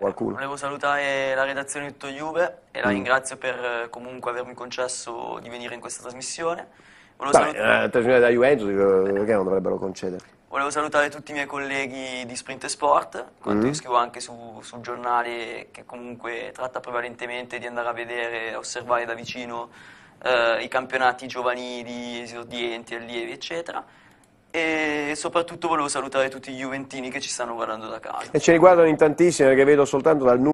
Qualcuno. Volevo salutare la redazione di Tutto Juve e la mm. ringrazio per eh, comunque avermi concesso di venire in questa trasmissione. Volevo Vabbè, salutare... eh, trasmissione da Juventus, eh, perché non dovrebbero concedere? Volevo salutare tutti i miei colleghi di Sprint e Sport, quanto mm. scrivo anche su, su giornale che comunque tratta prevalentemente di andare a vedere, e osservare da vicino eh, i campionati giovanili, esordienti, allievi, eccetera e soprattutto volevo salutare tutti i Juventini che ci stanno guardando da casa. E ci riguardano in tantissimi perché vedo soltanto dal numero.